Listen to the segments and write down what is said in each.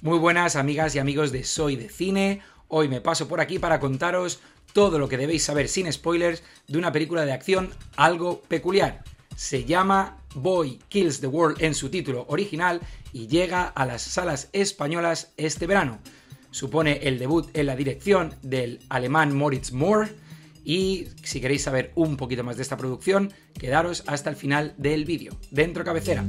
Muy buenas amigas y amigos de Soy de Cine, hoy me paso por aquí para contaros todo lo que debéis saber sin spoilers de una película de acción algo peculiar. Se llama Boy Kills the World en su título original y llega a las salas españolas este verano. Supone el debut en la dirección del alemán Moritz Moore y si queréis saber un poquito más de esta producción, quedaros hasta el final del vídeo. Dentro cabecera.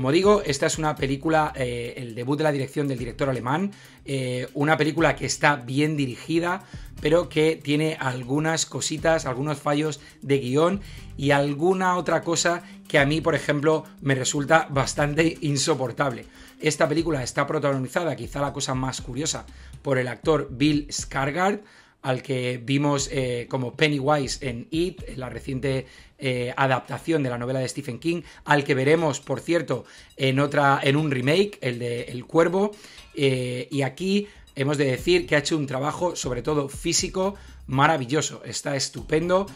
Como digo, esta es una película, eh, el debut de la dirección del director alemán, eh, una película que está bien dirigida, pero que tiene algunas cositas, algunos fallos de guión y alguna otra cosa que a mí, por ejemplo, me resulta bastante insoportable. Esta película está protagonizada, quizá la cosa más curiosa, por el actor Bill Skarsgård, al que vimos eh, como Pennywise en It, en la reciente eh, adaptación de la novela de Stephen King, al que veremos, por cierto, en otra, en un remake, el de El Cuervo. Eh, y aquí hemos de decir que ha hecho un trabajo, sobre todo físico, maravilloso. Está estupendo.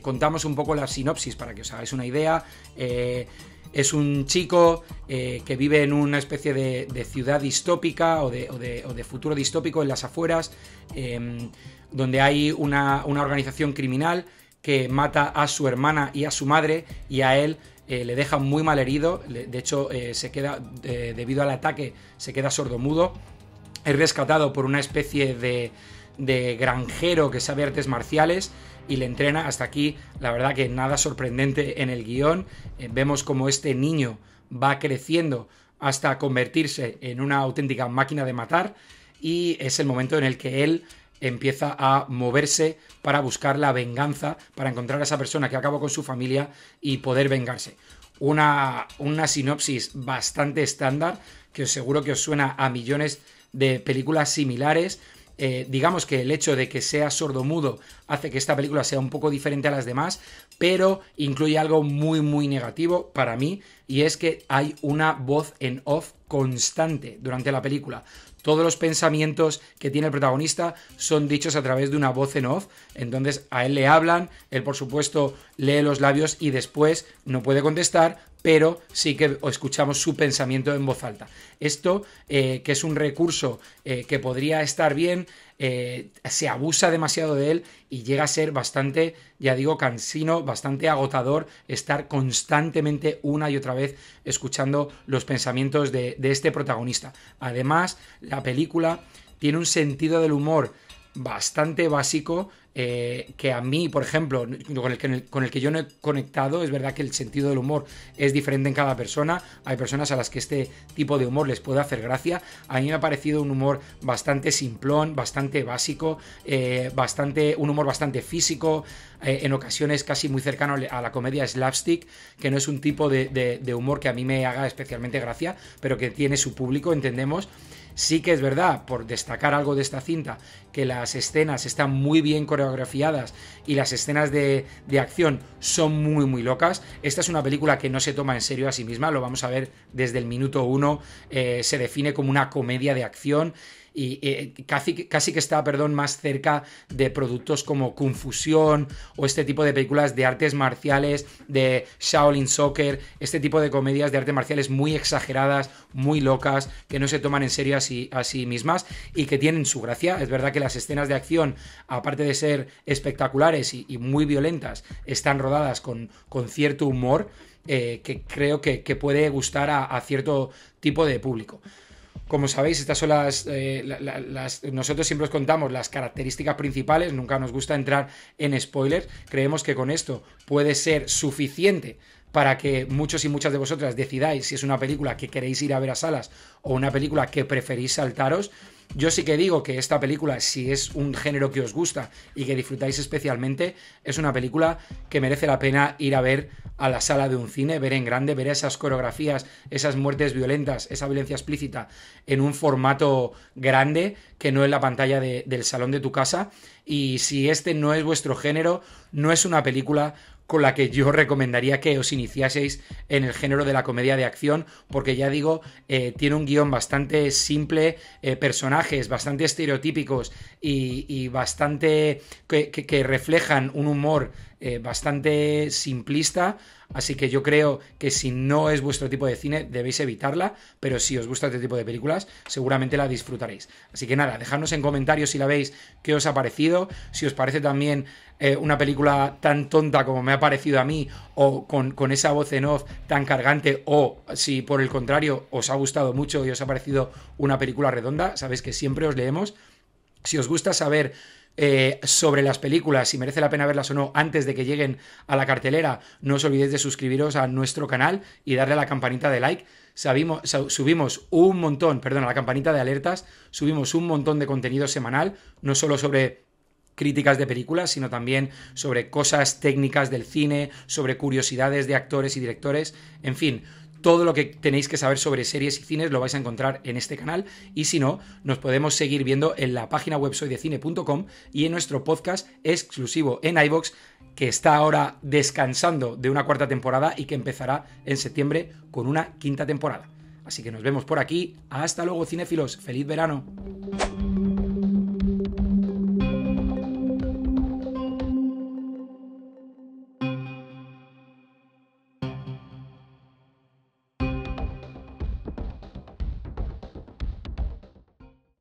contamos un poco la sinopsis para que os hagáis una idea. es un chico que vive en una especie de, ciudad distópica o de, o de, futuro distópico en las afueras em, donde hay una, organización criminal que mata a su hermana y a su madre y a él eh, le deja muy mal herido, de hecho eh, se queda, eh, debido al ataque, se queda sordomudo, es rescatado por una especie de, de granjero que sabe artes marciales y le entrena hasta aquí, la verdad que nada sorprendente en el guión, vemos como este niño va creciendo hasta convertirse en una auténtica máquina de matar y es el momento en el que él empieza a moverse para buscar la venganza, para encontrar a esa persona que acabó con su familia y poder vengarse. Una, una sinopsis bastante estándar que os seguro que os suena a millones de películas similares. Eh, digamos que el hecho de que sea sordomudo hace que esta película sea un poco diferente a las demás, pero incluye algo muy muy negativo para mí y es que hay una voz en off constante durante la película. Todos los pensamientos que tiene el protagonista son dichos a través de una voz en off. Entonces a él le hablan, él por supuesto lee los labios y después no puede contestar pero sí que escuchamos su pensamiento en voz alta. Esto, eh, que es un recurso eh, que podría estar bien, eh, se abusa demasiado de él y llega a ser bastante, ya digo, cansino, bastante agotador estar constantemente una y otra vez escuchando los pensamientos de este protagonista. Además, la película tiene un sentido del humor bastante básico eh, que a mí, por ejemplo, con el, que, yo no he conectado, es verdad que el sentido del humor es diferente en cada persona. Hay personas a las que este tipo de humor les puede hacer gracia. A mí me ha parecido un humor bastante simplón, bastante básico, eh, bastante, un humor bastante físico, eh, en ocasiones casi muy cercano a la comedia slapstick, que no es un tipo de humor que a mí me haga especialmente gracia, pero que tiene su público, entendemos. Sí que es verdad, por destacar algo de esta cinta, que las escenas están muy bien coreografiadas y las escenas de, de, acción son muy, muy locas. Esta es una película que no se toma en serio a sí misma, lo vamos a ver desde el minuto uno, eh, se define como una comedia de acción y eh, casi, que está, perdón, más cerca de productos como Confusión o este tipo de películas de artes marciales, de Shaolin Soccer, este tipo de comedias de artes marciales muy exageradas, muy locas, que no se toman en serio a sí, mismas y que tienen su gracia. Es verdad que las escenas de acción, aparte de ser espectaculares y, muy violentas, están rodadas con, cierto humor. Eh, que creo que, puede gustar a cierto tipo de público. Como sabéis, estas son eh, las, Nosotros siempre os contamos las características principales, nunca nos gusta entrar en spoilers. Creemos que con esto puede ser suficiente para que muchos y muchas de vosotras decidáis si es una película que queréis ir a ver a salas o una película que preferís saltaros. Yo sí que digo que esta película, si es un género que os gusta y que disfrutáis especialmente, es una película que merece la pena ir a ver a la sala de un cine, ver en grande, ver esas coreografías, esas muertes violentas, esa violencia explícita en un formato grande que no es la pantalla del salón de tu casa. Y si este no es vuestro género, no es una película con la que yo recomendaría que os iniciaseis en el género de la comedia de acción, porque ya digo, eh, tiene un guión bastante simple, eh, personajes bastante estereotípicos y, bastante que reflejan un humor eh, bastante simplista, así que yo creo que si no es vuestro tipo de cine debéis evitarla, pero si os gusta este tipo de películas seguramente la disfrutaréis. Así que nada, dejadnos en comentarios si la veis, qué os ha parecido, si os parece también eh, una película tan tonta como me ha parecido a mí, o con, con esa voz en off tan cargante, o si por el contrario os ha gustado mucho y os ha parecido una película redonda, sabéis que siempre os leemos. Si os gusta saber eh, sobre las películas, si merece la pena verlas o no, antes de que lleguen a la cartelera, no os olvidéis de suscribiros a nuestro canal y darle a la campanita de like. subimos un montón, perdón, a la campanita de alertas, subimos un montón de contenido semanal, no solo sobre críticas de películas, sino también sobre cosas técnicas del cine, sobre curiosidades de actores y directores, en fin, todo lo que tenéis que saber sobre series y cines lo vais a encontrar en este canal y si no, nos podemos seguir viendo en la página web soydecine.com y en nuestro podcast exclusivo en iVox que está ahora descansando de una cuarta temporada y que empezará en septiembre con una quinta temporada. Así que nos vemos por aquí. Hasta luego, cinéfilos. Feliz verano.